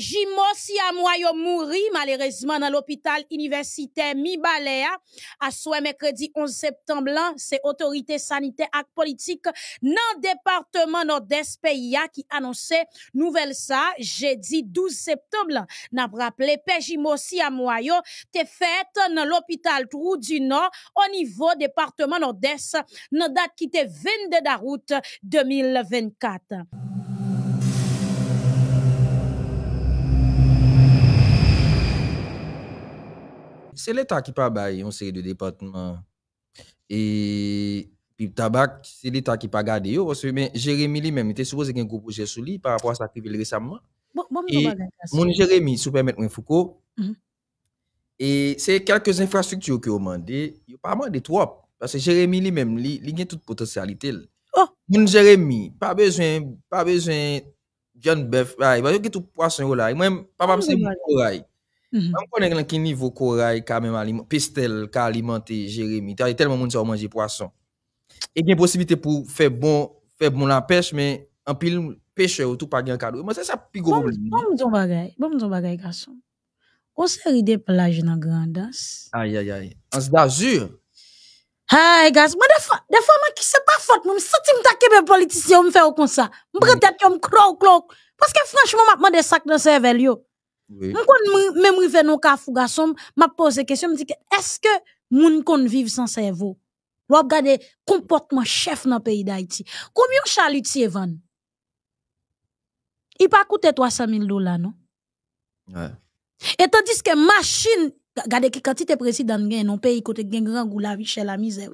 Jimo si mourit malheureusement dans l'hôpital universitaire Mibalea à soir mercredi 11 septembre là, c'est autorité sanitaire et politique dans département nord-est pays qui annonçait nouvelle ça jeudi 12 septembre n'a rappelé P. si a est dans l'hôpital Trou du Nord au niveau département nord-est dans date qui était 22 août 2024. c'est l'État qui pas bail une série de départements. Et puis tabac, c'est l'État qui pas gardé mais Jérémy lui-même il était supposé qu'il un gros projet sur lui par rapport à sa qu'il récemment. et hein, mon Jérémy, si vous Foucault, mhm. et c'est quelques infrastructures que vous demandé, il n'y a pas demandé trop. Parce que Jérémy lui-même, il a toute potentialité. Oh. Mon Jérémy, pas besoin, pas besoin, John bœuf, ah, il va dire que tout poisson là. même, papa, oh, c'est mon corail. Mhm. Mwen konen gen an ki nivou koray Pistel ka alimante jeremi Telman moun sa ou manje poason E gen posibite pou feb bon Feb bon la pech Men an pil peche ou tout pa gen kadou Mwen sa sa pigou Bon moun zon bagay bon gason On se ride pelaj nan grandas Ayayay An se da zu Hai gason Mwen defa man ki se pa fot Mwen sati mta kebe politisyon Mwen fè ou kon sa Mwen bret et yon klo klo Paske franchman mwen de sak nan se vel yo Mon kon même rive non ka fou m'a posé question, me dit est-ce que moun kon viv sans cerveau? Lop le comportement chef dans pays d'Haïti. Combien chalutier van? Il pas coûter 300 000 dollars non? Ouais. Et tandis que machine gade ki quantité président gen non pays côté gen grand goût la richesse la misère.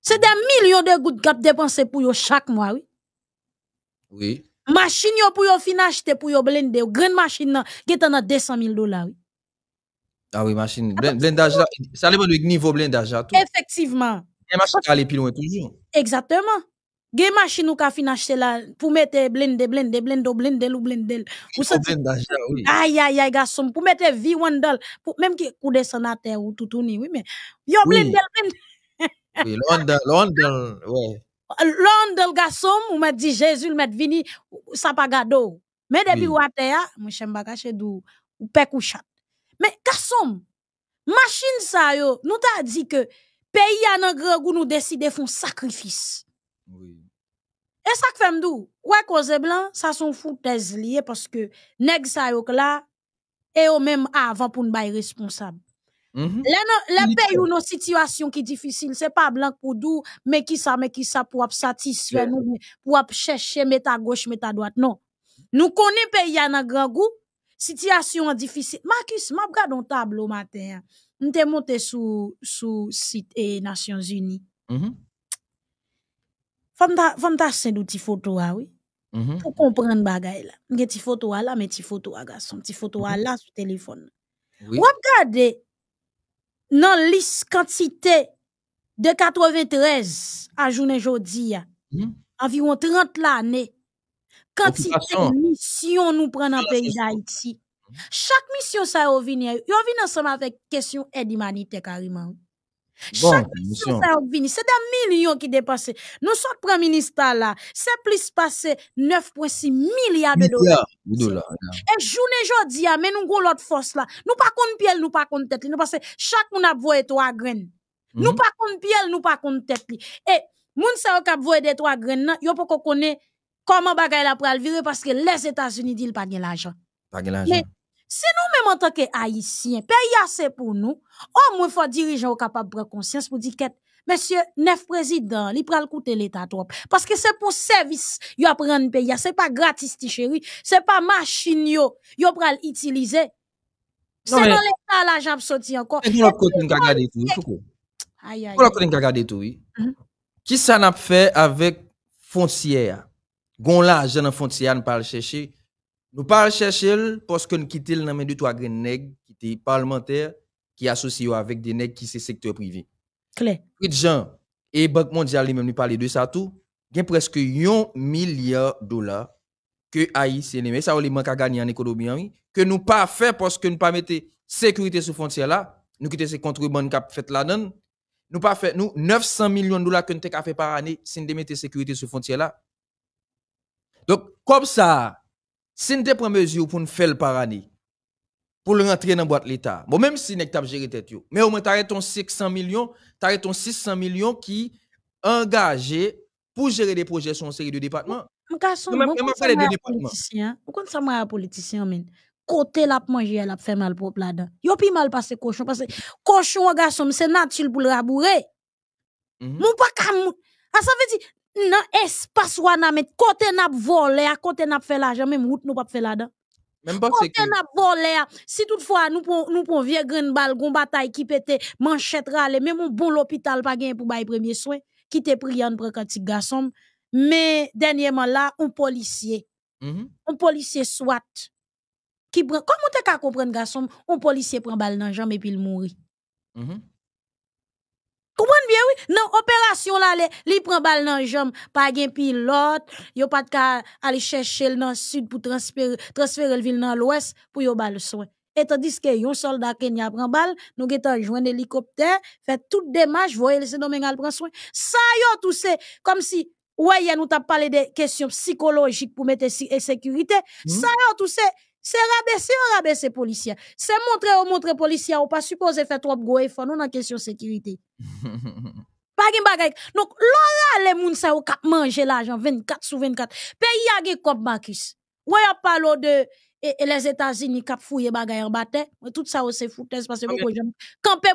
C'est des millions de gouttes qui dépensent pour yo chaque mois, oui. Oui. Machine yo pou yo fin acheter pou yo grande machine nan, getan 200 000 dollars. Ah oui, machine. C'est blendage là, ça niveau blender Effectivement. Les machine qui aller plus loin toujours. Exactement. Gen machine ou ka fini acheter la pour mettre blende, blender, blende, blender, ou blende. Ou ça. Blendage oui. Aïe, aïe, aïe, garçon, pour mettre V1 doll, pour même qui coup de terre ou tout ni oui, mais yo blende, blende. oui, l'on ouais. L'homme de garçon, ou m'a dit Jésus, m'a dit vini, ça pas gado. Mais depuis ou hmm. atea, ah, mon pas caché dou, ou pek ou chat. Mais garçon, machine ça yo, nous t'a dit que pays a nan grand nous décide font sacrifice. Oui. Et ça que fait m'dou, ouais cause blanc, ça son foutaise lié parce que nèg ça yo là et au même avant pour nous être responsable. Mm -hmm. ont la paix ou nos situations qui difficile, c'est pas blanc pour doux, mais qui ça, mais qui ça pour satisfaire nous, pour chercher, met à gauche, met à droite. Non. Nous connaissons pays à un grand goût, situation difficile. Marcus, m'a regardé un tableau matin. Nous sommes monté sur, sous site et Nations Unies. Mm -hmm. Femme ta saint photo, ah oui. Mm-hmm. Pour comprendre bagay là. une petite photo ah là, mais petite photo ah, garçon, petite photo mm-hmm. là sur téléphone. Oui. Ou dans lis quantité de 93 à jour jodi hmm? environ 30 l'année, quantité de nous nous prenons pays pays pays mission mission mission, ça yo vini, ensemble ensemble avec question question chaque c'est des millions qui dépassent. Nous sommes premier ministre là, c'est plus passé 9,6 milliards de dollars. et journée et jour, ah, mais nous avons l'autre force là. Nous pas contre piel, nous pas contre tête. Nous chaque monde a voué trois graines. Nous mhm. Nous pas contre piel, nous pas contre tête. Et, moun Cap ou des trois graines, nan, pas connaît comment bagaille la pral virer parce que les États-Unis disent Pas de l'argent. Si nous même en tant que Haïtien, paye assez pour nous, au moins faut dirigeant capable de prendre conscience pour dire que monsieur neuf présidents, il prend le coûter l'état trop parce que c'est pour service, yo prendre pays, c'est pas gratis chérie. chéri, c'est pas machine yo, yo pral utiliser. C'est dans l'état l'argent sorti encore. Et l'autre côté nous regarder tout. Aïe aïe. Pour l'autre côté regarder tout oui. Mhm. Qui ça n'a fait avec Foncière Gon l'argent dans foncière, on pas le nous pas chercher parce que nous quittons dans main de trois nègres qui sont parlementaires qui associent avec des nègres qui sont secteur privé. Clair. de gens et Banque mondiale lui-même nous parler de ça tout, il y a presque 1 milliard de dollars que Haïti mais ça les manque à gagner en économie hein, que nous pas fait parce que nous pas mettre sécurité sur frontière là, nous quittons ces contrebandes ont fait là dedans. Nous pas fait nous 900 millions de dollars que nous avons fait par année si nous la sécurité sous frontière là. Donc comme ça si nous prenons mesure pour nous faire par année, pour le rentrer dans la boîte de l'État, bon, même si nous avons géré tête, mais au moins, tu 600 millions, tu 600 millions qui engagés pour gérer des projets sur une série de départements. ça ne suis pas un politicien. Hein. politisyen, mwen kon sa mwen a politisyen la Côté la a mal pour pladan. Yo pi mal passé cochon, pase koshon cochon, garçon, c'est natil pour rabouré. Mhm. Mon pas pa ça Ah Ça veut dire dans l'espace où on a mis, côté n'a pas volé, quand côté n'a pas fait l'argent, même route nous pas fait là-dedans. Quand on côté n'a pas volé, si toutefois nous pouvons nous pon vieux balle, gon bataille qui pète, manchette même un bon l'hôpital pas pour bailler premier soin, qui te priant pour quand tu garçon, mais dernièrement là, un policier, mhm. un policier soit, qui prend, comment tu as compris, garçon, un policier prend balle dans la jambe et puis il mourit. Mhm. Comprenez bien, oui. non opération là, il prend balle dans jambe, pas de pilote, il pas de aller chercher dans le sud pour transférer, transférer le ville dans l'ouest pour yon le soin. Et tandis que yon soldat Kenya prend balle, nous avons joindre l'hélicoptère, fait toute démarche, voyez le domaine prend soin. Ça yo tout c'est comme si ouais, nous t'a parlé des questions psychologiques pour mettre sécurité. Hmm? Ça yo tout c'est c'est rabaisser ou rabaisser policier C'est montrer ou montrer policier ou pas supposé faire trop gros effort fò dans question sécurité sécurité. Pagin donc l'oral l'oral, le moun sa ou manger l'argent 24 sur 24 Pays a Pe comme Marcus. Ou a parlé parle de et, e les États-Unis qui fouillé bagay en bataille. Tout ça, c'est foutaise parce que vous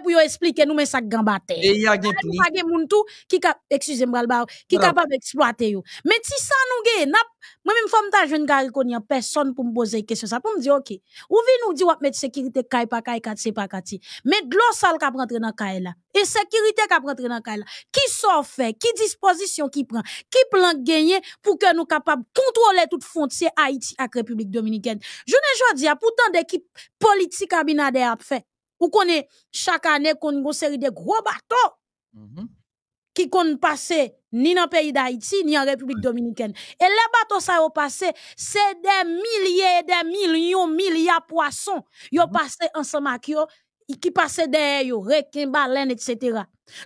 pour expliquer nous, mais ça gagne bataille. Et il y a des gens qui excusez-moi, qui capable d'exploiter Mais si ça nous n'a moi-même, femme ta jeune gars, personne pour me poser question. Ça pour me dire, OK, ou vi nous dire, mettre sécurité, caille pa caille kati se pa kati. Mais de l'eau sale rentre dans là. Et sécurité qui a dans le Qui s'en fait, qui disposition qui prend, qui plan gagner pour que nous capables de contrôler toute frontière Haïti avec la République Dominicaine. Je ne dis pourtant d'équipe politique abinade a fait. Ou connaît chaque année qu'on une série de gros bateaux. Mm-hmm. Qui qu'on passe ni dans le pays d'Haïti, ni en République dominicaine. Et les bateaux, ça au passé, c'est des milliers, des millions, milliards de poissons. Ils ont passé ensemble avec qui passait derrière eux, requins, baleines, etc.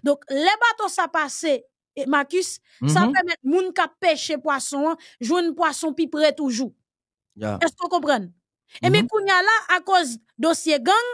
Donc, les bateaux, ça passait, et Marcus, mm -hmm. permet moun ka pêcher poisson, jouer poisson pi près toujours. Est-ce que vous comprenez? Et mais kounya mm-hmm. là, à cause dossier gang,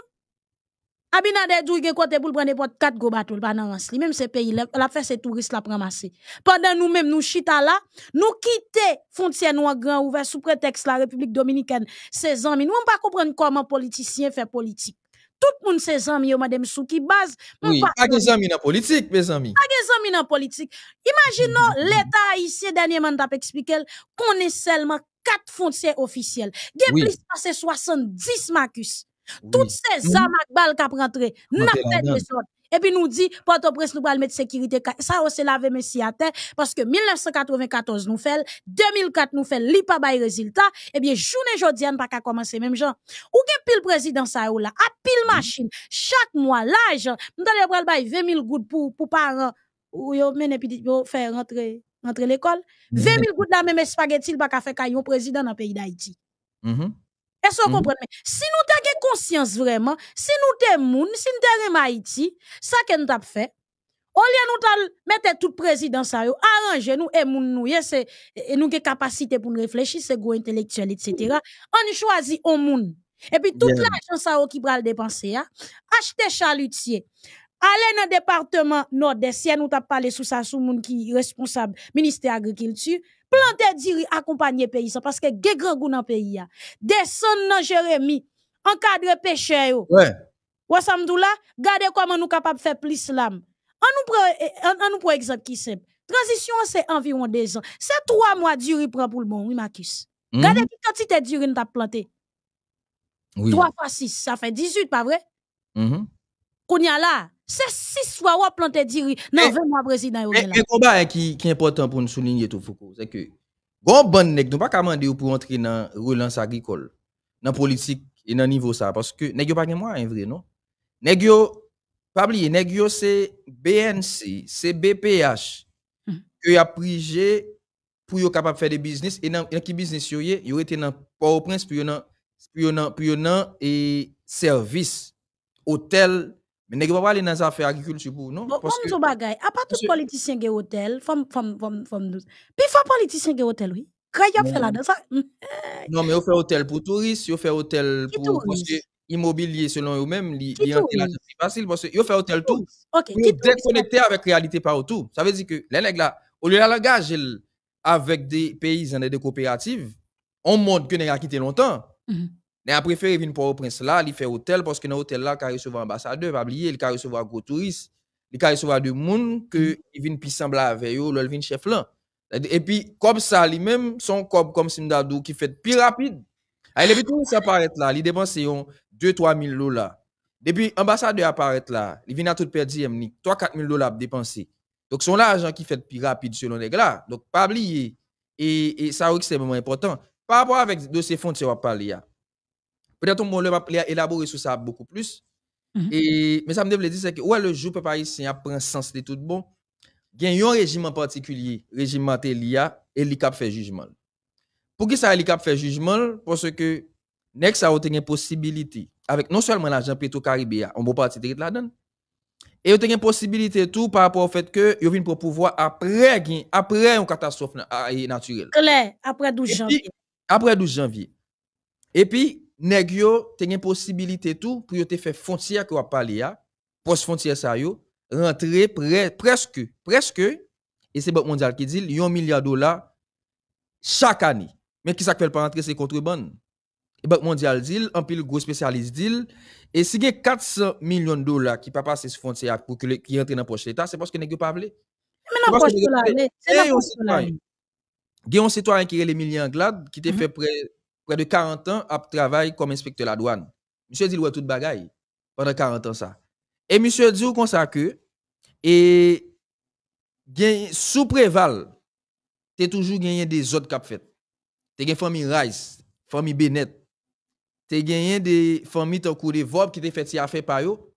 Abinader dou gen côté pour prendre n'importe 4 go bateau dans même ces pays la fait ces touristes la ramasser pendant nous même nous chita là nous quitter frontière noire grand ouvert sous prétexte la République dominicaine 16 ans mais nous on pas comprendre comment politicien fait politique tout moun se zami yo madame souki base. baz. Oui, des amis politique, politique, mes amis. Pas des dans zanmi politique. Imaginons mm-hmm. l'État, ici, dernièrement, t'as man qu'on qu'on est seulement quatre fonciers officiels. Gen plus, plus 70 Marcus. Toutes ces se zanmak bal kap rentre. pas fait de sorte. Et puis nous dit, porte au nous le mettre sécurité. Ça, on se lave messieurs à terre, parce que 1994 nous fait, 2004 nous fait, li pas bail résultat. Et eh bien, journée on pas qu'à commencer, même gens. Ou gen pile président ça ou là, à pile mm-hmm. machine, chaque mois, l'argent, nous allons prendre 20 000 gouttes pour, pour parents, ou yo mène faire rentrer, rentrer l'école. 20 mm-hmm. 000 gouttes là, même spaghetti, pas qu'à faire caillon président dans le pays d'Haïti. -hmm. Hmm? Si nous avons conscience vraiment, si nous sommes moun, si nous sommes Haïti, ça que nous avons fait, au lieu nous mettre tout président ça, arranger nous et moun nous, c'est nous avons capacité pour nous réfléchir, c'est go intellectuel, etc. On choisit un moun. Et puis tout l'argent ça qui pral dépenser, hein. acheter chalutier. aller dans le département nord-est, nous avons parlé sous ça, sous moun qui est responsable, ministère agriculture, Plante diri accompagner pays parce que gen grand goût dans pays a. Descend dans Jérémie, encadre péché yo. Ouais. Ou samdoula, gardez comment nous capable faire plus l'âme. On nous prend on nous prend exemple qui simple. Transition c'est environ 2 ans. C'est 3 mois diri prend pour le bon, oui Marcus. Regardez mhm. -hmm. quantité qui quantité diri nous t'a planté. Oui. 3 fois 6, ça fait 18 pas vrai? Mhm. Kounya là, c'est six fois ou planté diri. Non, dans mois président. Mais le combat qui est important pour nous souligner tout, c'est que, bon, bon, on ne pas commander pour entrer dans la relance agricole, dans la politique et dans le niveau ça. Parce que, nous pas de moi, en vrai, non? Nous pas oublié, nous c'est BNC, c'est BPH, hmm. qui a pris pour être capable de faire des business. Et dans qui business, vous avez été dans le port au prince, puis vous avez dans le service, hôtel, mais nous ne pas aller dans les affaires agriculture pour nous. Bon, comme ce bagage, à part tout politicien qui hôtel, puis faut politicien qui hôtel, oui. Quand il fait la dans ça. Hum, non, mais il fait hôtel pour touristes, il fait hôtel pour. Immobilier selon eux-mêmes, c'est facile parce qu'ils font hôtel tout. Ils sont avec la réalité par autour. Ça veut dire que les nègres au lieu de langage avec des paysans et des coopératives, on montre que les quitté longtemps. Mhm. Mais a préféré venir pour au prince là, il fait hôtel parce que dans l'hôtel là, il recevoir ambassadeur, pas oublier, il recevoir gros touriste, il recevoir de monde que mm. il vient puis semble avec eux, il vient chef là. Et puis comme ça lui-même son cob comme Simdadou qui fait plus rapide. Ah, et depuis tout ça là, il dépense 2 3 000 dollars. Depuis ambassadeur apparaît là, il vient à tout perdre 3 4 000 dollars dépenser. Donc son l'argent qui fait plus rapide selon les gars. Donc pas oublier et, et ça c'est extrêmement important. Par rapport avec dossier fonds tu vas parler Peut-être qu'on va élaborer sur ça beaucoup plus. Mhm. mais ça me devait dire, c'est que ouais, le jour peuple haïtien un sens de tout bon, il y a un régime en particulier, régime qui et li fait jugement. Pour qui ça li fait jugement? Parce que, next, ça a une possibilité, avec non seulement l'argent pétro-caribéen, on peut partir de la dedans et il y une possibilité tout par rapport au fait que il vient pour pouvoir après après une catastrophe naturelle. Claire, après 12 janvier. après 12 janvier. Et puis nèg yo te gen possibilité tout pour yo te faire frontière que va parler a poste frontière ça yo rentrer près presque presque et c'est Banque Mondial qui dit 1 milliard de dollars chaque année mais qui ça fait pas rentrer c'est contrebande et Banque Mondial dit en pile gros spécialiste dit et si gen 400 millions de dollars qui pas passer sur frontière pour que qui rentre dans poche l'état c'est parce que nèg pas parler mais dans poche là c'est eh, hein. un citoyen qui est le glad qui te mm-hmm. fait près près de 40 ans, a travaillé comme inspecteur de la douane. Monsieur dit, ouais, tout bagaille pendant 40 ans, ça. Et monsieur dit, qu'on ça que, et, sous préval, tu as toujours gagné des autres cap fait. as gagné famille Rice, famille Bennett, as gagné des familles ton cours de Vob qui t'es fait si affaire par yo.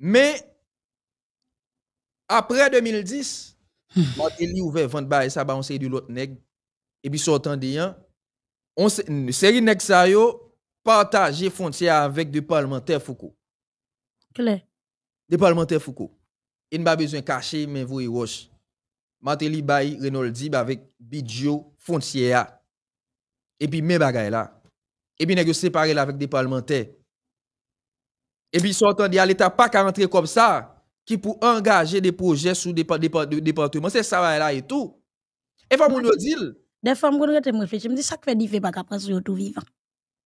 Mais, après 2010, Martelly hmm. ouvert vente et ça, bah, on du l'autre nègre. Et puis, sortant de on série nek sa yo partager frontière avec des parlementaires Foucault. Claire. Des parlementaires Foucault. Il n'a pas besoin de cacher mais vous roche. Mateli bay Renoldi avec Bidjo frontière et puis mes bagailles là. Et puis négocier séparé avec des parlementaires. Et puis dit à l'état pas qu'à rentrer comme ça qui pour engager des projets sous des départements. C'est ça là et tout. Et va mon dire des fois, je me réfléchis, je me dis, ça fait différent pas qu'après sur tout vivant.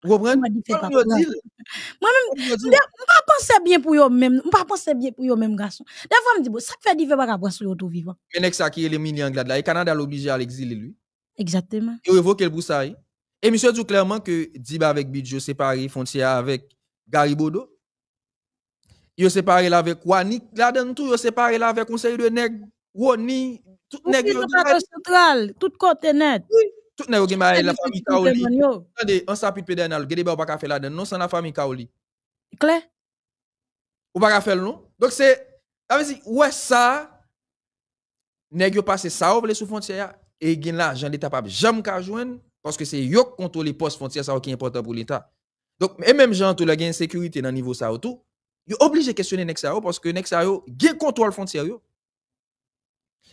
Vous comprenez? Moi-même, je ne pas bien pour eux-mêmes. Je ne pas bien pour eux-mêmes, garçon. Des fois, je me dis, ça fait différent par qu'après sur tout vivant. Mais c'est ça qui est le Anglade, là, le Canada l'a obligé à l'exiler, lui. Exactement. Il révoque le boussaille. Et monsieur dit clairement que Diba avec Bidjo séparé frontière avec Garibodo. Il séparé là avec Wanik, là dans tout, il séparé là avec conseil de nègre. Woni, tout nèg yo central, tout côté net. tout nèg yo gen la famille Kaoli. Attendez, on s'appuie pédernal, gade ba ou pas ka faire là dedans, non sans la famille Kaoli. Clair? Ou pas ka faire non? Donc c'est ça veut dire ouais ça nèg yo passer ça ou sous frontière et gen l'argent l'état pas jamais ka joindre parce que c'est yo les poste frontière ça qui est important pour l'état. Donc et même gens tout le gain sécurité dans niveau ça tout. Yo obligé questionner nèg ça parce que nèg ça yo gen contrôle frontière yo.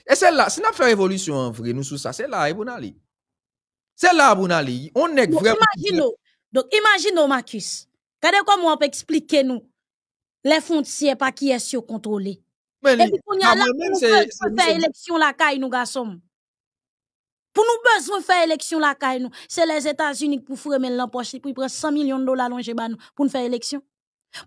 E se ah, la, se la fè revolution an vre, nou sou sa, se la a Ebon Ali. Se la a Ebon Ali, on ek vre... Donc imagine nou, imagine nou Marcus, kade kwa mwen pè eksplike nou, le fonds si e pa ki e syo kontrole. E pi pou nye la, pou nou fè eleksyon la kaj nou gasom. Pou nou bezoun fè eleksyon la kaj nou, se les Etats-Unis pou fure men l'imposte, pou y pren 100 milyon dola longe ban nou, pou nou fè eleksyon.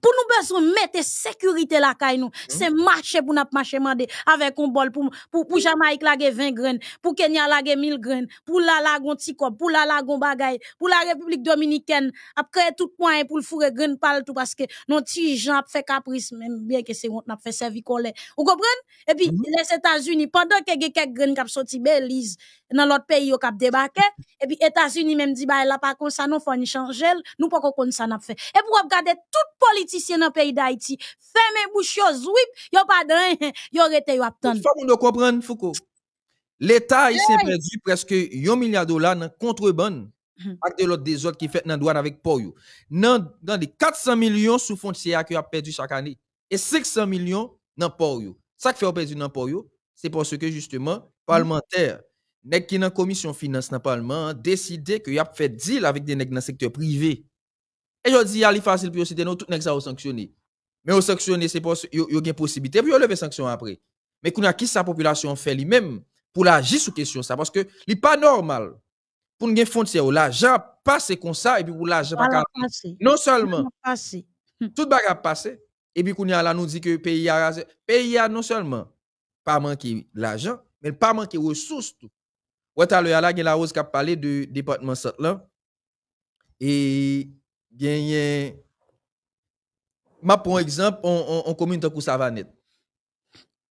Pour nous besoin mettre sécurité la caille nous, mhm. c'est marcher pour nous marcher mandé avec un bol pour pour pour Jamaïque 20 graines, pour Kenya 1000 graines, pour la lagon ticop, pour la lagon bagay, pour la République dominicaine, après tout point pour le fourrer graines pal tout parce que non petits gens fait caprice même bien que c'est on n'a fait servi collé. Vous comprenez Et puis mhm. les États-Unis pendant que quelques graines cap sorti Belize dans l'autre pays au cap débarqué et puis États-Unis même dit bah là pas comme ça non faut ni changer, nous pas qu'on ça n'a fait. Et pour regarder toute politiciens dans le pays d'Haïti. Fermez bouche, zwip, yon pas de rete attendre. Faut L'État, il s'est perdu presque 1 milliard de dollars dans contrebande mhm. avec des autres qui fait dans douane avec Poyou. Dans les 400 millions sous frontières qui a perdu chaque année et 600 millions dans Poyou. Ça qui fait perdu dans Poyou, c'est parce que justement, parlementaire, nèg qui dans commission finance dans parlement, décidé que y a fait deal avec des nèg dans secteur privé. Et je dis, il est facile pour citer nous, tout le monde sanctionner Mais on sanctionner c'est parce y a une possibilité, puis on lever sanction après. Mais qu'on a qui sa population fait lui-même pour agir sur question ça, parce que ce n'est pas normal pour une frontière, l'argent passe comme ça, et puis pour l'argent pas Non seulement, tout bagage passe, et puis qu'on a là nous dit que le pays a, pays a non seulement pas manqué l'argent, mais pas manqué ressources tout. la rose qui a parlé du département là. Et bien, ma pour exemple, on, on, commune savanet Savanette.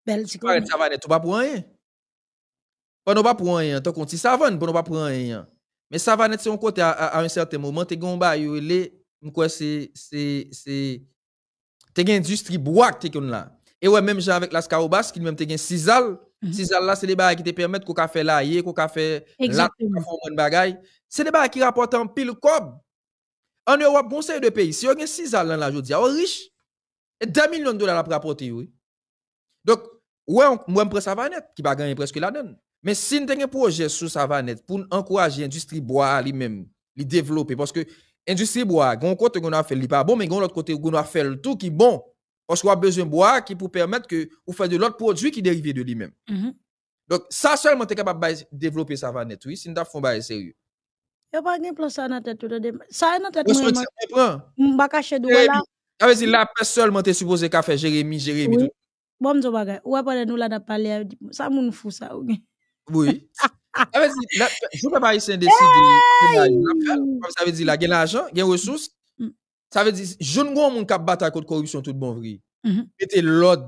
Belle tu Savanette, tu pas pour rien. Pas non pas pour rien, tant qu'on dit Savane, bon on pas pour rien. Mais Savanet, c'est un côté à, un certain moment tu gon un yo une c'est c'est c'est tu industrie bois que là. Et ouais même j'ai avec la Scarobas qui même tu Cisal, là, c'est des barres qui te permettent qu'on fait qu'on fait la qu'on fait C'est des qui rapportent un pile cob. En Europe, c'est de pays, si vous avez 6 ans, l'an, je dis, vous riche. Et 2 millions de dollars la apporter, oui. Donc, ouais, moi, je prends Savanet, qui va gagner presque la donne. Mais si on a un projet sur Savanet pour encourager l'industrie bois lui-même, le développer, parce que l'industrie bois, il a un côté qu'on a fait, pas bon, mais il y l'autre côté qu'on a fait le tout qui est bon. Parce qu'on a besoin de bois qui pour permettre que vous faites de l'autre produit qui dérive de lui-même. Mm-hmm. Donc, ça seulement, tu capable de développer Savanet, oui, si vous avez un sérieux. Yo pa gen plos sa nan tetou do deme. Sa e nan tetou yon baka chedou. Awe zi la pa sol man te supose ka fe jeremi, jeremi. Bwam bon, zo bagay. Ou apade nou la da pale, sa moun fousa ou gen. Bwoui. Awe zi la, joun pa pa isen desi di. Awe zi la, gen l'ajan, gen resous. Awe zi, joun gwen moun kap bata kote korupsyon tout bon vri. Mm-hmm. Mete lod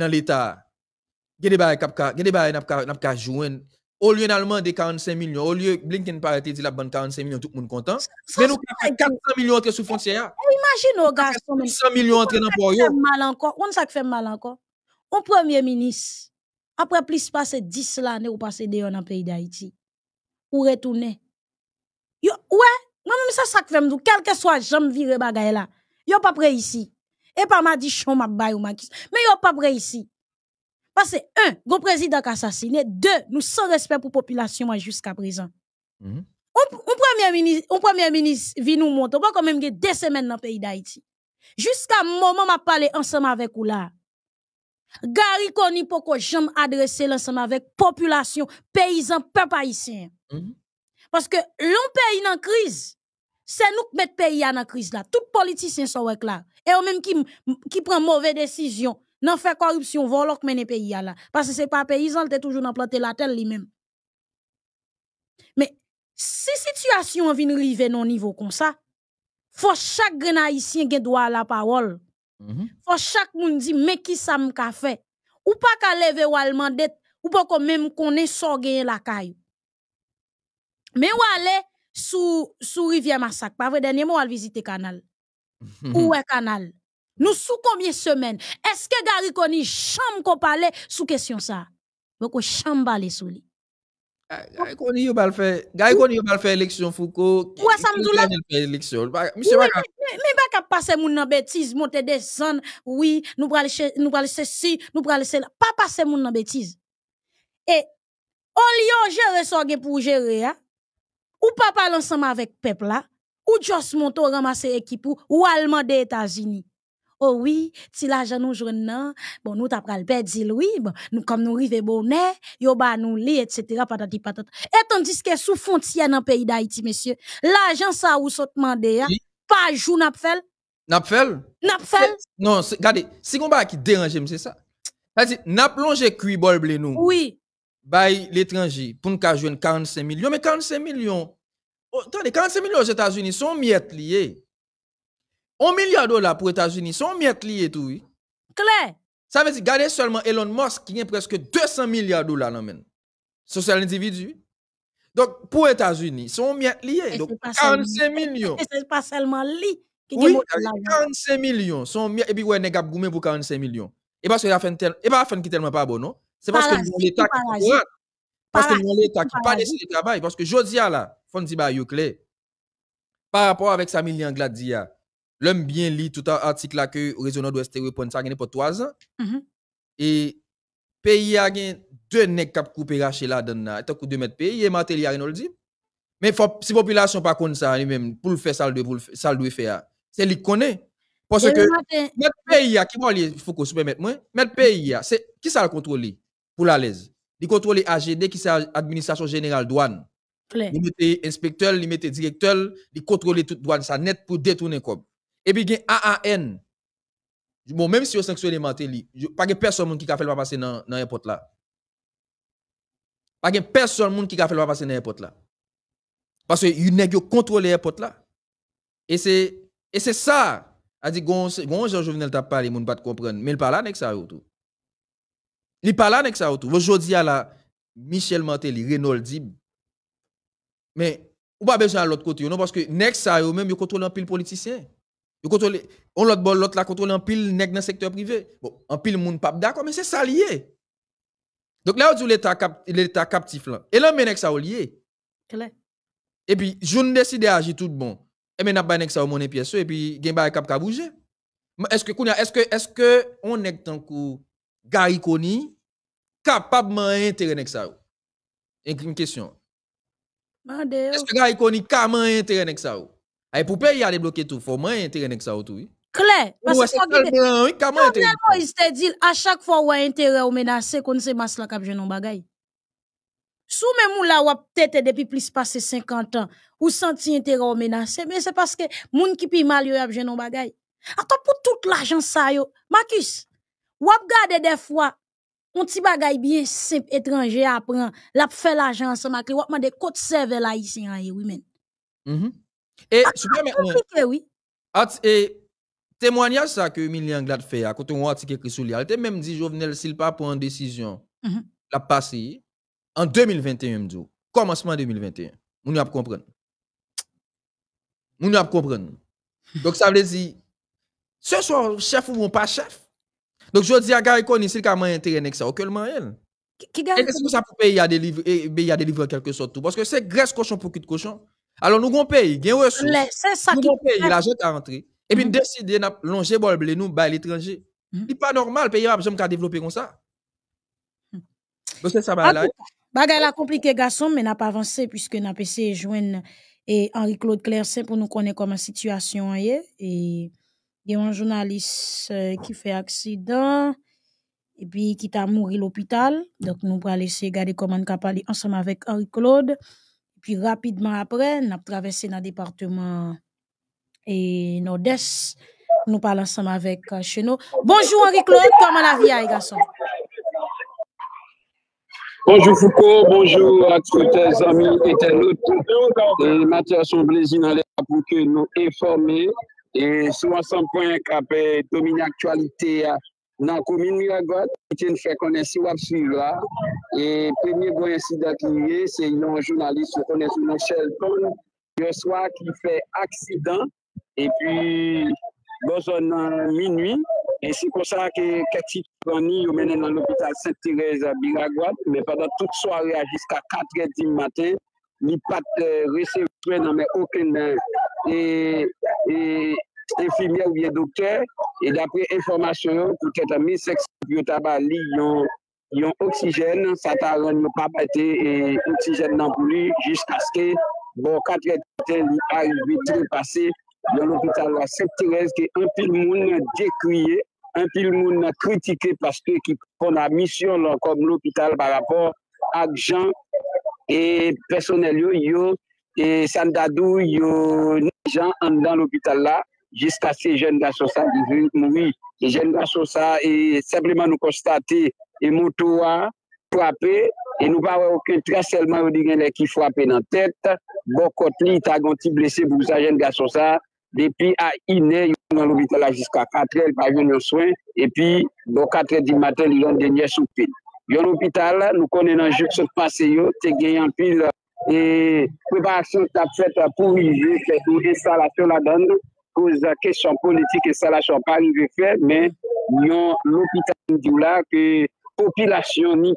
nan l'Etat. Gen debare kap ka, gen debare nap ka, nap ka jwen. Au lieu d'Allemand de 45 millions, au lieu Blinken paraît été dit la banque 45 millions, tout le monde content. Mais nous avons 400 millions entrés sous frontière. Hein. Eh, imagine, nos gars. 400 millions entrés dans le pays. mal encore. On ça fait mal encore. On premier ministre, après plus de 10 l'année ou passer dehors dans le pays d'Haïti, ou retourner. Ouais, moi-même, ça, ça fait me quel que soit, j'aime virer bagaille là. Yo pas prêt ici. Et pas m'a dit, chon m'a baille ou ma Mais yo pas prêt ici. Parce que, un, le président assassiné. Deux, nous sans respect pour la population jusqu'à présent. Mhm. Un premier ministre, vient nous montrer, pas quand même deux semaines dans le pays d'Haïti. Jusqu'à moment où je parle ensemble avec vous là. Gary Koni pourquoi jamais adressé l'ensemble avec population, paysan, peuple haïtien. Mhm. Parce que l'on pays en crise, c'est nous qui mettons le pays en crise là. Tout politicien sont là. Et eux même qui, qui prend mauvaise décision. Non fait corruption volok mené pays à là parce que c'est pas paysan est toujours dans planter la terre lui-même mais si situation vient arriver non niveau comme ça faut chaque grenna haïtien doit droit à la parole Il faut chaque moun dit mais qui ça me fait ou pas ka lever ou demander ou pas qu'on même connaît so la caillou mais où aller sous sous rivière massacre pas vrai dernièrement on visiter canal ou est canal Nous sous combien de semaines? Est-ce que Gary Koni chambre qu'on parlait sous question ça? Donc, on chambre sous lui. Gary Koni, il va le faire. Gary élection Foucault. Ou ça me dit faire Mais pas qu'à passer mon en bêtise, monter des zones. Oui, nous pral nous ceci, nous pral cela. Pas passer mon en bêtise. Et, on Lyon gérer ça pour gérer, hein. Ou pas parler ensemble avec peuple là. Ou juste monter ramasser équipe ou allemand des États-Unis oh oui, si l'argent nous joue non, bon nous le père perdre oui, bon, nous comme nous rive bonnet, yo ba nous li etc. patati patata. Et tandis que sous frontière dans le pays d'Haïti monsieur, l'argent ça ou saute mandé hein? pas jour n'a fait. N'a fait fait Non, regardez, si on ba qui dérange c'est ça. C'est-à-dire n'a plongé bol blé nous. Oui. Bay l'étranger pour nous jouer 45 millions mais 45 millions. Oh, attendez, 45 millions aux États-Unis sont miettes liées. 1 milliard de dollars pour États-Unis, son miette lié tout. Oui. Claire. Ça veut dire, regardez seulement Elon Musk qui a presque 200 milliards de dollars dans Sur seul individu. Donc, pour États-Unis, son miette liés. Donc, 45 millions. Et n'est pas seulement lui qui oui, 45 millions. Son miette, et puis, ouais, nest goumé pour 45 millions. Et parce qu'il a fait un tel, et pas fait qui tellement pas bon, non? C'est parce que nous l'État qui Parce que nous l'État qui pas décidé de travail. Parce que Jodia là, Fondi Bayou Clé, par rapport avec sa million Gladia, l'homme bien lit tout un article là que ouest d'Ouest répond ça a pour trois ans. Mm-hmm. Et pays a gagné deux qui cap couper raché là dedans tant que deux mètres pays et a Arnoldi. Mais faut, si population pas connaît ça lui-même pour le faire ça le ça doit faire. C'est lui connaît parce que notre pays qui va il faut que vous super mettre moi, le pays c'est qui ça le contrôler pour la l'aise. Il contrôle AGD qui c'est administration générale douane. Il mettait inspecteur, il mettait directeur, il contrôlait toute douane ça net pour détourner comme et puis, il y a AAN. Bon, même si vous sanctionnez il pas de personne qui a fait le passer dans l'aéroport là. Pas de personne qui a fait le passer dans l'aéroport là. Parce que vous n'avez contrôlé l'aéroport là. Et c'est et c'est ça. A dit gon je Jean-Jovenel t'a parlé, moun pas comprendre, mais il parle avec ça tout. Il parle avec ça tout. Aujourd'hui y a Michel Mantelli, Renaud Dib. Mais ou pas besoin à l'autre côté, non parce que next ça même il contrôle un pile politicien on l'autre bol, l'autre la contrôle en pile nèg dans le secteur privé. Bon, en pile moun pas d'accord, mais c'est ça lié. Donc là, on dit l'état cap, captif là. Et là, nèg ça lié. Et puis, je ne décide agir tout bon. Et maintenant, ben, nèg ça mon pièce et puis gen ba cap ka bouger. Est-ce que est-ce que est-ce que on est tant kou Gary Koni capablement intérêt nèg ça? Une question. Est-ce que Gary Koni capablement intérêt nèg ça? Et pour payer, aller bloquer tout. Faut moins intérêt que ça oui. Claire, Parce que Jovenel Moïse te dit, à chaque fois ou a intérêt ou menacer, qu'on se masse la cap jeune bagay. Sous même ou la ou tête depuis plus passé 50 ans, ou senti intérêt ou menacé, mais eh c'est parce que moun qui pi mal yo ap jeune bagay. Attends pour toute l'argent ça yo. Marcus, ou a gade des fois, on ti bagay bien simple étranger apprend, la fait l'argent ensemble, ou a mande kote serve la ici en oui men. Mm -hmm. Et ah, ah, oui. et témoignage ça que Emilien Anglade fait à côté un article écrit sur lui, elle même dit Jovenel s'il pas prend une décision, mm -hmm. la passé en 2021 dis, commencement 2021. Nous a comprendre. Nous a comprendre. Donc ça veut dire ce soit chef ou pas chef. Donc je dis à Gary Kony, s'il a moyen intérêt ça aucunement elle. Et est-ce que ça peut payer à délivrer quelque sorte tout parce que c'est graisse cochon pour cul de cochon. Alors, nous avons pays, gain ressources. Nous avons l'argent à rentrer. Et puis, nous mhm. décidons de longer bol blé nous, à l'étranger. Ce mhm. n'est pas normal, pays, n'a pas développer comme ça. Mhm. Donc, c'est ça, là. Bagay la compliqué, garçon, mais n'a pas avancé puisque n'a pas essayé joindre et Henri-Claude Clercin pour nous connaître comment la situation est. Hein, et il y a un journaliste euh, qui fait accident et puis qui t'a mouru l'hôpital. Donc, nous allons essayer de garder comment on parler ensemble avec Henri-Claude. pi rapidman apre, nap travesse nan departement e nou des, nou palan saman vek euh, che nou. Bonjour Henri Claude, kwa man avya e gaso. Bonjour Foucault, bonjour akrotez, ami, eten loutou. Matya son blezi nan le pouke nou informe e sou asan poyen kapè domini aktualite euh, nan komin miagote, eten fèk anè si wap sou la. E pèmè gwen si dè ki yè, se yon jounalist se konè sou Michelle Pond, yon swa ki fè aksidan, e pi gòson nan minwi, e si konsa ke keti touni yon menè nan l'opital Saint-Thérèse à Biragouane, mè padan tout swa rea jusqu'a 4 eti matin, ni pat resepren nan mè okè nè, e infimè ou yè doktè, e dè apè informasyon yon koutè ta mè seks yon taba li yon, yon oksijen, sa ta ron yon papete e oksijen nan voulou jiska ske, bon, katre tel yon a yon vitre yon pase yon l'hôpital la Sèp Thérèse ke anpil moun nan dekriye anpil moun nan kritike paske ki pon la misyon lò kom l'hôpital par rapport ak jan e personel yon yon, e san dadou yon jan an dan l'hôpital la jiska se jen dan so sa moui, se jen dan so sa e sepleman nou konstate E moutouwa, fwape, e nou pa wakwen tre selman ou di gen lè ki fwape nan tèt. Bo kot li, ta ganti blese bou sa jen gaso sa. Depi a inè, yon an l'hôpital la jiska 4 l, pa yon yo swen. E pi, bo 4 l di maten, yon denye soupe. Yon l'hôpital la, nou konnen an jok se passe yo, te gen yon pil. E prebasyon ta fèt pou yon jè, fèt yon jè sa la chou la dande. Koz kech chan pou neti kech sa la chan pa yon jè fèt. Popilasyon mi,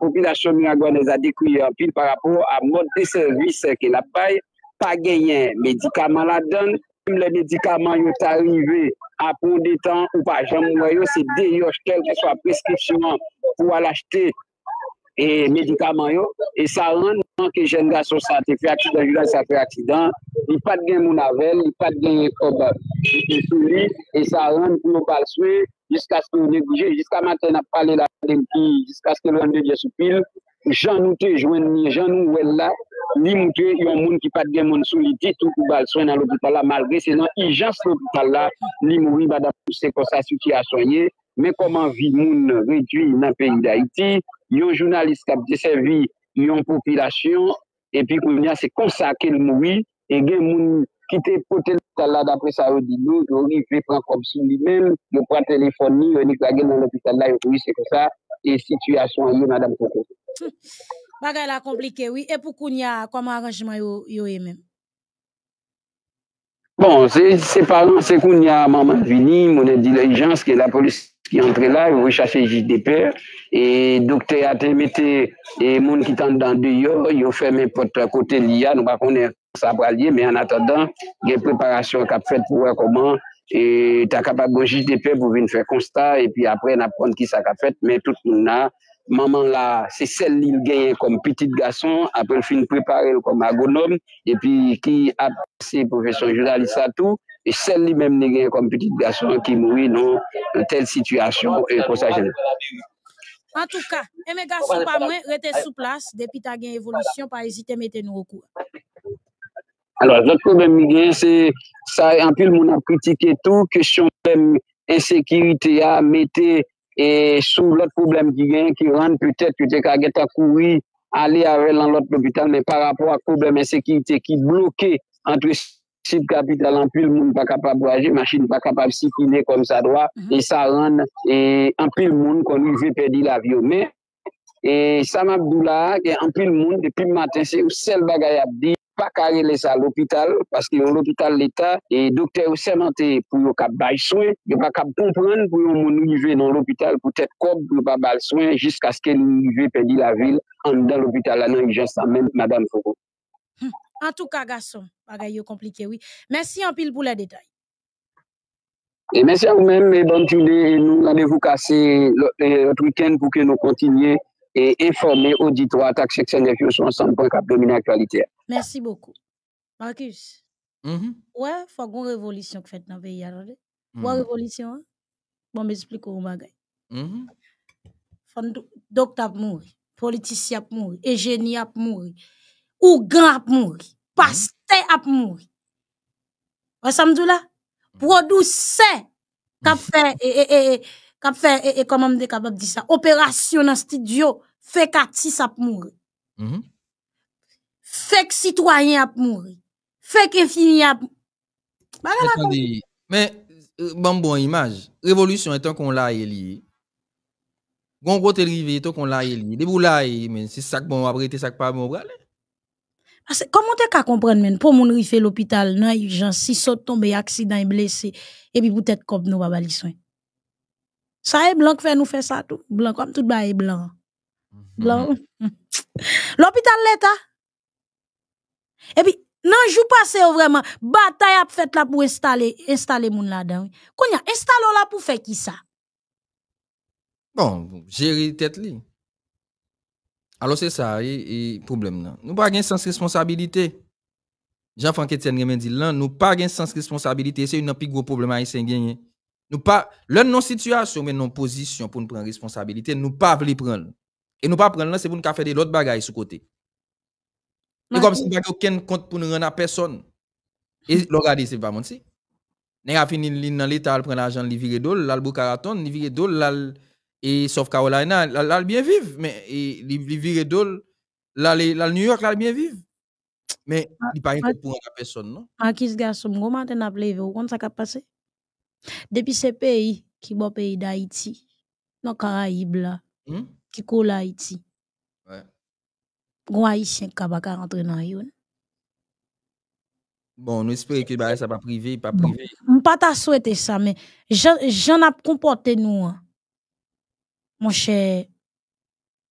popilasyon mi a Gwaneza dekou yon pil pa rapor a mod de servis ke la paye, pa genyen medikaman la don, pou le medikaman yon tarive apon detan ou pa jen moun rayon se deyosh tel ke swa preskripsyon pou wala chete medikaman yon, e sa ron nan ke jen gaso sante fe ati dan, jen gaso sante fe ati dan, yi pat gen mon avel, yi pat gen yon kobab, yi chen sou li, e sa ron pou moun balswey, Jiska se ou degouje, jiska maten ap pale la tenpi, jiska se ou an de diye sou pil. Jan ou te jwen ni, jan ou ou el la, li mou te yon moun ki pat gen moun sou li titou kou bal soye nan l'opital la. Malgre se nan i jans l'opital la, li mou li badan pou se konsa sou ki a soye. Men koman vi moun rejui nan peyi da iti, yon jounalist kap de se vi yon popilasyon. E pi kwenya se konsa ke l mou li, e gen moun ki te poten. tel la dapre sa yo di nou, yo ri fe pran kopsi li men, yo pran telefon li, yo ni klage nan l'opitel la, yo ri se kon sa, e situasyon yo, madame Koko. Bagay la komplike, epou koun ya, kwa man aranjman yo yo e men? Bon, se paran, se koun ya, maman vini, mounen dilijans, ke la polis ki entre la, yo rechase jid de per, e dokte atemete, e moun ki tan dan de yo, yo ferme pot kote li ya, nou ba konen sa pralye, men an atadan, gen preparasyon kap fet pou wèkoman, e ta kap a goji depè pou ven fè constat, e pi apren ap pran ki sa kap fet, men tout nou nan, maman la, se sel li genye kom piti gason, apren fin prepare kom agonom, e pi ki ap se profesyon joudalisa tou, e sel li men genye kom piti gason ki moui nou tel situasyon e posajen. En tout ka, eme gason pa mwen, rete sou plas depi ta gen evolisyon, pa ezite mette nou wèkou. Alors, l'autre probleme mi gen, c'est, anpil moun an kritiké tout, kèchon l'insekirite ya, mette sou l'autre probleme ki gen, ki ran, pwè tè, pwè tè kagè ta kouwi, alè a rè lan l'autre lopital, mè par rapport a probleme insekirite ki bloke anpil moun pa kapab wajé, machin pa kapab sikine kon sa doa, anpil moun kon nou vè perdi la vyo mè. E sa mab dou la, anpil moun, depi maten, se ou sel bagay ap di, pa ka ye lesa l'opital, paske yon l'opital l'Etat, e dokte ou semente pou yo kap baye swen, yo pa kap konpren pou yon moun ive nan l'opital, pou tep kop pou yo pa baye swen, jiska sken yon ive pedi la vil, an dan l'opital la nan yon jen sa men, madame Foko. En tout ka, gason, bagay yo komplike, oui. Mersi an pil pou la detay. E mersi an ou men, e bon tude, nou an evou kase, l'ot wiken pou ke nou kontinye. et informer auditoire taxe 69 sur ensemble pour dominer l'actualité. Merci beaucoup. Marcus. Mm -hmm. Ouais, faut qu'on révolution qui fait dans le pays alors. Eh? Mm-hmm. Ouais, révolution. Hein? Bon, m'explique au bagay. Mm -hmm. Docteur mouri, politicien ap mouri, ingénieur ap mouri, grand ap mouri, mm-hmm. pasteur ap mouri. me dit là, et et fait kap fè, et, et comment m'de capable de dire ça, opération dans studio, fait kati a p'mouri. mourir -hmm. Fait que citoyen a mourir, Fait que fini a p'mouri. mais, euh, bon, bon image. Révolution est qu'on l'a élié. Gon gros te rivé, qu'on l'a élié. Debout là, mais c'est ça que bon, après, ça que pas bon, bralé. Comment tu as comprendre men, pour mon rife l'hôpital, non, j'en si saute so tombe, accident, blessé, et puis peut-être comme nous, va soin. Sa e blan kwen nou fè sa tout? Blan, kom tout ba e blan. Blan. Mhm. L'hôpital leta. E pi, nan jou pase yo vreman, batay ap fèt la pou installe moun la dan. Konya, installe yo la pou fè ki sa? Bon, jeri tèt li. Alo se sa, e problem nan. Nou pa gen sens responsabilite. Jean-Franc Etienne remè di lan, nou pa gen sens responsabilite, se yon nan pi gwo problem a yon sengenye. Nous pas, l'un non situation, mais non position pour nous prendre responsabilité, nous pas les prendre. Et nous pas prendre c'est pour nous faire des autres bagailles sous côté. Et comme si nous n'avons aucun compte pour nous rendre à personne. Et le regardez, c'est pas si Nous avons fini dans l'État, prend l'argent, il vire d'ol, l'al Bocaraton, il vire d'ol, et South Carolina, là, bien vivre, mais il vire là l'al New York, là bien vivre. Mais il n'y a pas de ah, compte ah. pour rendre à personne, non? En ah, qui ce garçon, comment t'en as levé, comment ça a passé? Depuis ce pays qui le pays d'Haïti, dans les Caraïbes, là, hmm? qui coulent Haïti, ouais. les Haïtiens qui ne peuvent pas rentrer dans eux. Bon, nous espérons que bah, ça ne va pas privé, pas privé. ne pas ta souhaité ça, mais j'en ai comporté nous. Hein. Mon cher,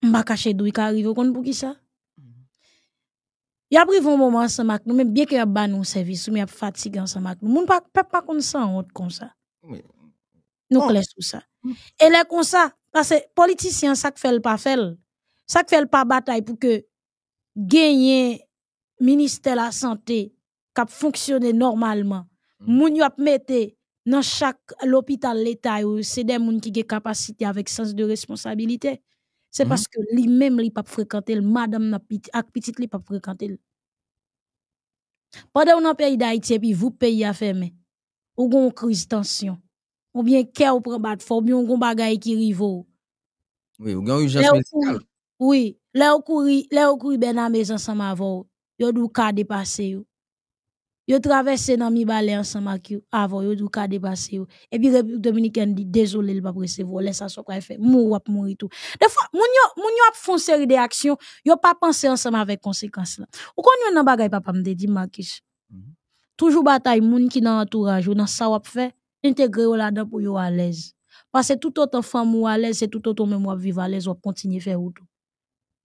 je ne caché d'où il arrive, pour qui ça? Y hmm. a pris un moment ensemble avec nous, même bien qu'il y a un service, mais il y a fatigué ensemble avec nous. ne peut pas comme ça, honte comme ça. Nous connaissons tout ça. Mm. Et là, comme ça, parce que politicien, ça ne fait pas faire. Ça ne fait pas bataille pour que le ministère de la Santé qui fonctionne normalement. Mm. Moun gens dans chaque l'hôpital l'État, c'est des gens qui ont capacité avec sens de responsabilité. C'est mm-hmm. parce que lui-même, il pas fréquenté, madame n'a petite, il pas fréquenté. Pendant un pays d'Haïti, puis vous, payez à fermer ou gon crise tension. Ou bien kèr ou prend bat fò, ou bien ou gon bagay ki rivo. Oui, ou gon urgence Oui, là ou kouri, là ou kouri ben à maison ansanm avò, yo dou ka depase yo. Yo e traversé nan mi balè ansanm ak yo, avò, yo dou ka depase yo. et puis république dominicaine dit désolé il va presevo, lè ça so kwa e fè, mou wap mouri tout. De fois, moun yo, moun yo ap fon série de yo pas pensé ensemble avec conséquence là Ou kon nan bagay papa mde di, toujours bataille gens qui dans entourage ou dans ça ou fait intégrer là-dedans pour yo à l'aise parce que tout autre femme ou à l'aise c'est tout autant même ou vivre à l'aise ou continuer faire tout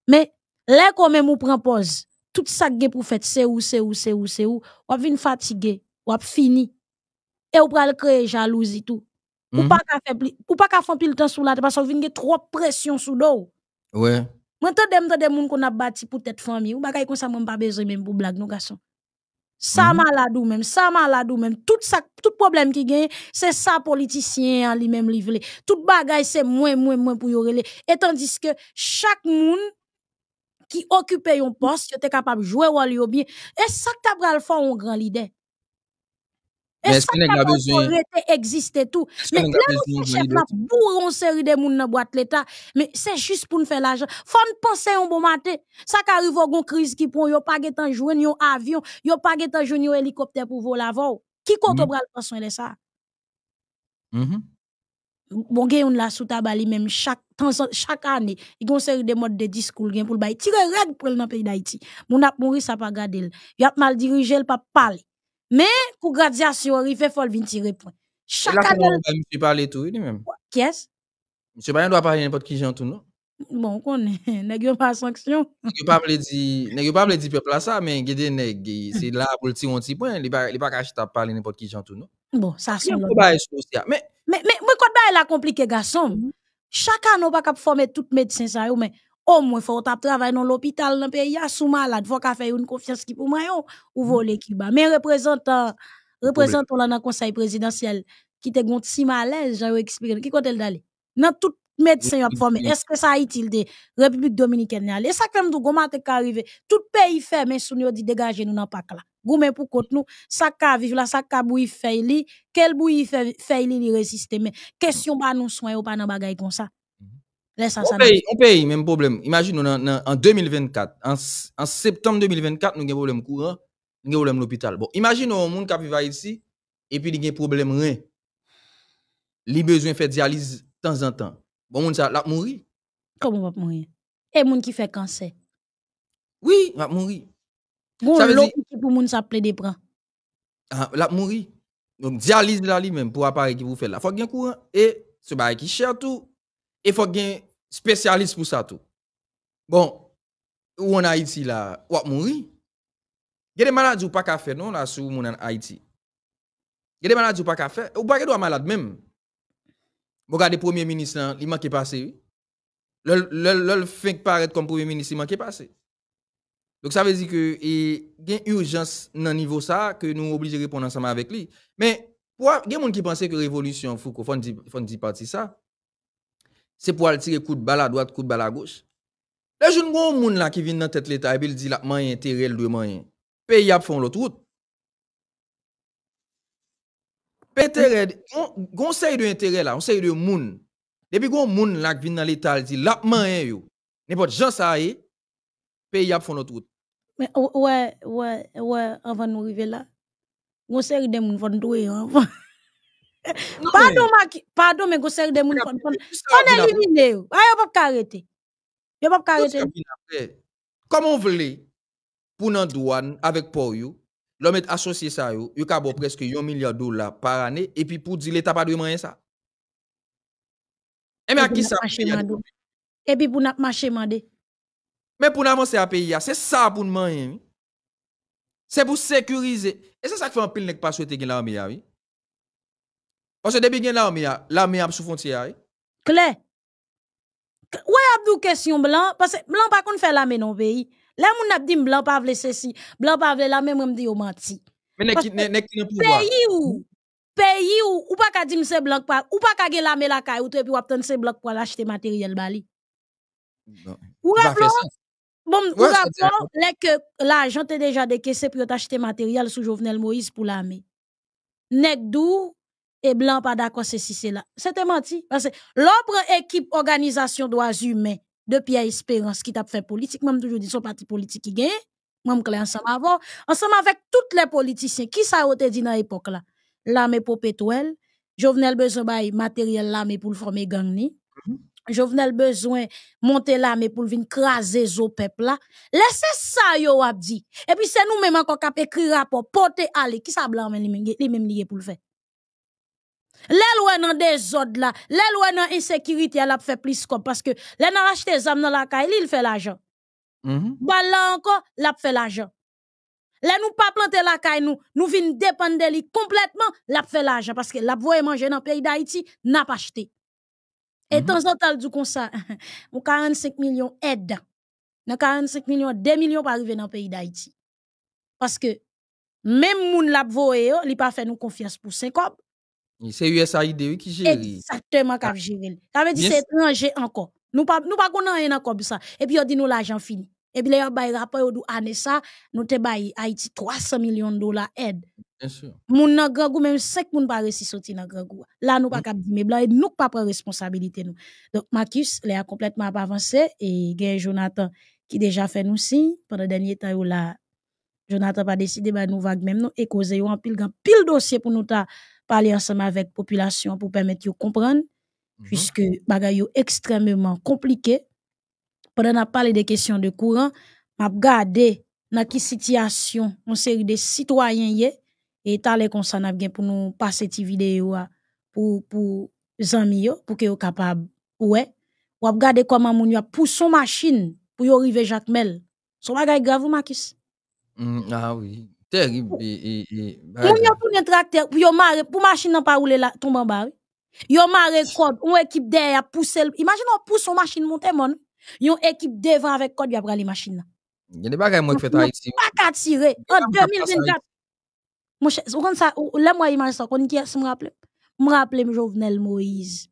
mais là quand même ou prend pause tout ça qui pour faire c'est où c'est où c'est où c'est où ou vinn fatigué ou fini et ou pral créer jalousie tout ou mhm. pas qu'à faire ou pas faire pile temps sous la parce que vinn trop pression sous dos ouais moi tande m tande moun qu'on a bâti pour tête famille ou bagaille comme ça moi pas besoin même pour blague nous ça mhm. malade ou même, ça malade ou même, tout ça, tout problème qui gagne, c'est ça politicien lui même livré. Tout bagaille c'est moins, moins, moins pour y Et tandis que chaque monde qui occupait un poste, était capable de jouer ou bien. Et ça que tu as un grand leader. E sak apan pou rete Existe tou Mèk lè ou se chèp na Bouron seri de moun nan boate l'Etat Mèk se jist pou n'fè l'ajan Fò n'pense yon bon matè Sak arivo gon kriz ki pon Yon pa getan jwen yon avyon Yon pa getan jwen yon helikopter pou vol avò Ki kote bra l'pason lè sa Mèk yon la souta bali mèm Chak anè Yon seri de mod de diskoul gen pou l'bay Tire reg pou l'nan peyi d'Aiti Moun ap mouri sa pa gade l Yon ap mal dirije l pa pale Mais, Men, pou gradyasyon, rive fol vin ti repon. parler tout lui-même. même. Qu'est-ce Monsieur Bayan doit parler n'importe qui tout, non? Bon, pas pas le dit peuple ça, mais mais hmm. point pas à parler n'importe qui tout, non? Bon, mais mais mais mais... Mais, compliqué garçon hmm. chaka nou pas capable former tout toute ça mais mais au moins faut tap travail dans l'hôpital dans pays sous malade faut qu'a faire une confiance qui pour moi ou mm. voler Cuba mais représentant représentant dans dans conseil présidentiel qui te gon si malaise j'ai expliqué qui côté d'aller dans tout médecin a formé mm. est-ce que ça utile de République dominicaine et ça comme dou goma te arrivé tout pays fait mais sous nous dit dégager nous dans pas. là goumé pour compte nous ça ca vivre là ça ca bouille fait li quel bouille fait fait li résister mais question pas bah, nous soin ou pas dans bagaille comme ça on paye, on même problème. Imagine, en 2024, en, septembre 2024, nous avons un problème courant, nous avons un problème l'hôpital. Bon, imagine un monde qui va ici, et puis il y a un problème rien. Il a besoin de faire dialyse de temps en temps. Bon, monde ça, il mourir. Comment va mourir? Et monde qui fait cancer. Oui, il va mourir. Bon, ça veut dire... pour monde ça plaît des bras. Ah, il mourir. Donc, dialyse là lui-même pour appareil qui vous fait la Faut qu'il y courant. Et ce bail qui cher tout il faut un spécialiste pour ça tout. Bon, ou en Haïti là, ou mourir. Il y a des maladies ou pas qu'à faire non là sur mon en Haïti. Il y a des maladies ou pas qu'à faire, ou pas des malade même. Bon regardez premier ministre là, il manque passé. Le le le fait paraître comme premier ministre, il manque passé. Donc ça veut dire que il y a une urgence dans niveau ça que nous obligés de répondre ensemble avec lui. Mais pour il y a des gens qui pensent que la révolution qu'on font dit partie ça. Se pou al tire kout bala doat, kout bala goch. Le joun goun moun la ki vin nan tet leta, e bil di lakman yon terrel dwe man yon. Pe yap fon lot rout. Pe terrel, goun sey dwe terrel la, goun sey dwe moun. Depi goun moun la ki vin nan leta, el di lakman yon yon. Ne pot jous a e, pe yap fon lot rout. Me, wè, wè, wè, avan nou rive la. Goun sey dè moun vandou e avan. Pardon, mais... pardon, mais vous des moun éliminé. Kon elimine yo. A arrêté. pap karete. pas arrêté. Comme on voulez pour une douane avec pour l'homme est associé ça yo, y a presque 1 milliard de dollars par année et puis pour dire l'état pas de rien ça. Eh, et mais à qui ça Et puis pour pas marché mandé. Mais pour avancer à pays, c'est ça pour nous hein? C'est pour sécuriser. Et c'est ça qui fait un pile n'est pas souhaité l'armée, oui. Parce que depuis qu'il y a l'armée, l'armée a sous frontière. Claire. Ouais, Abdou, question blanc. Parce que blanc, pas qu'on fait l'armée dans le pays. Là, mon dit blanc, pas vle ceci. Blanc, pas vle l'armée, moi, me dit, au oh, menti. Mais n'est-ce qu'il pouvoir? Pays où? Pays où? Ou pas qu'à dire, c'est blanc, pas. Ou pas qu'à gagner l'armée la caille, ou puis obtenir c'est blanc pour acheter matériel bali. Ou rappelons, bon, ou rappelons, là que l'argent est déjà décaissé pour acheter matériel sous Jovenel Moïse pour l'armée. Nèg dou, et blanc pas d'accord si c'est c'est là C'était menti parce que l'ombre équipe organisation droits humains de Pierre Espérance qui t'a fait politique, même toujours dit son parti politique qui gagne, même que ensemble avant, ensemble avec tous les politiciens qui ça été dit dans l'époque là. L'armée pour venais Jovenel besoin bail matériel l'armée pour le former gang ni. Mm-hmm. besoin monter l'armée pour venir craser ce peuple là. Laissez ça yo a dit. Et puis c'est nous même encore cap écrit rapport porter aller qui ça blanc même mêmes pour le faire. Les lois dans des zones, là. Les lois dans insécurité, elle a fait plus quoi parce que les n'a acheté des dans la caille, il fait l'argent. là encore, l'a fait l'argent. Les nous pas planter la caille nous, nous dépendre dépendre de lui complètement, l'a fait l'argent parce que la voie manger dans le pays d'Haïti, n'a pas acheté. Et mm-hmm. temps en du comme ça, 45 millions aide. Dans 45 millions, 2 millions pas arriver dans le pays d'Haïti. Parce que, même moun la voye, il pas fait nous confiance pour 5 ans. C'est USAID qui gère. Exactement, qui ah. gère. Ça veut dire que c'est étranger encore. Nous pas nous pas connaissons rien encore ça. Et puis on dit nous l'argent fini. Et puis là un rapport ou année ah, ça, nous te bail Haïti 300 millions de dollars aide. Bien sûr. mon nan même 5 moun pas réussi sorti nan Là nous pas mm. capable dire mais blanc et nous pas prendre responsabilité nous. Donc Marcus, il a complètement avancé et a Jonathan qui déjà fait nous signe pendant dernier temps là Jonathan pas décidé bah nous vague même nous et causer un pile grand pile dossier pour nous ta parler ensemble avec population pour permettre de comprendre, mhm. puisque bagay extrêmement compliqué. Pendant parler a parlé des questions de courant, m'a regardé dans quelle situation on série des citoyens y est, et talé comme pour nous passer cette vidéo hein, pour pour amis hein, pour que capable ouais ou regarder comment a pour poussé machine pour y arriver Jacques Mel. Son bagay grave Marcus. Mm, ah oui. Terib. Moun bah, yon euh, toune tracteur, pou yo mare, pou machin nan pa roule la, tombe an bari. Yo mare kod, ou ekip de ya pousse, imagine on pousse son machin monte mon, yon ekip devan avec kod yo apra li machin nan. Yon de bagay mwen feta iti. Mwen baka tire, an 2024. Mwen chè, ou kon sa, ou lè mwen imagine sa, kon ki se mwen rappele, mwen rappele Jovenel Moïse.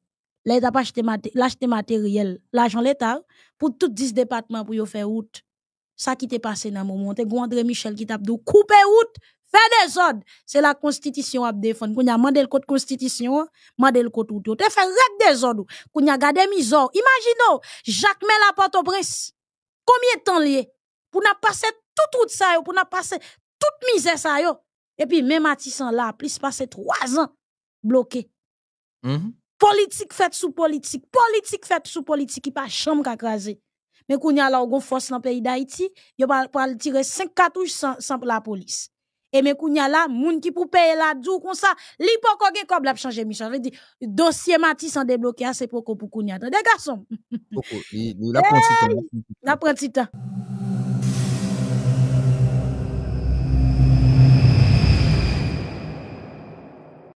L'État pas acheté matériel, l'argent l'État, pour tout 10 départements pour yo faire route ça qui t'est passé dans mon moment. c'est André Michel qui t'a coupe coupez out, fait des ordres. C'est la constitution à défendre. Qu'on a mandé le code constitution, mandé le code tout. T'es fait règle des ordres. Qu'on a gardé ordres. Imaginez Jacques met la porte au prince. Combien de temps lié? Pour n'a passer tout tout ça, pour n'a passer toute misère ça, Et puis, même Matissan là, plus passé trois ans bloqué. Mm-hmm. Politique faite sous politique, politique faite sous politique, qui pas chambre à craser. Mais quand la ou gon force nan peyi pays d'Haïti, yo 5 cartouches sans, la police et mes la, moun qui la djou comme ça li poko kogue pas la pou chanje mishan. pour dossier mati san s'en c'est pourquoi pour pou De la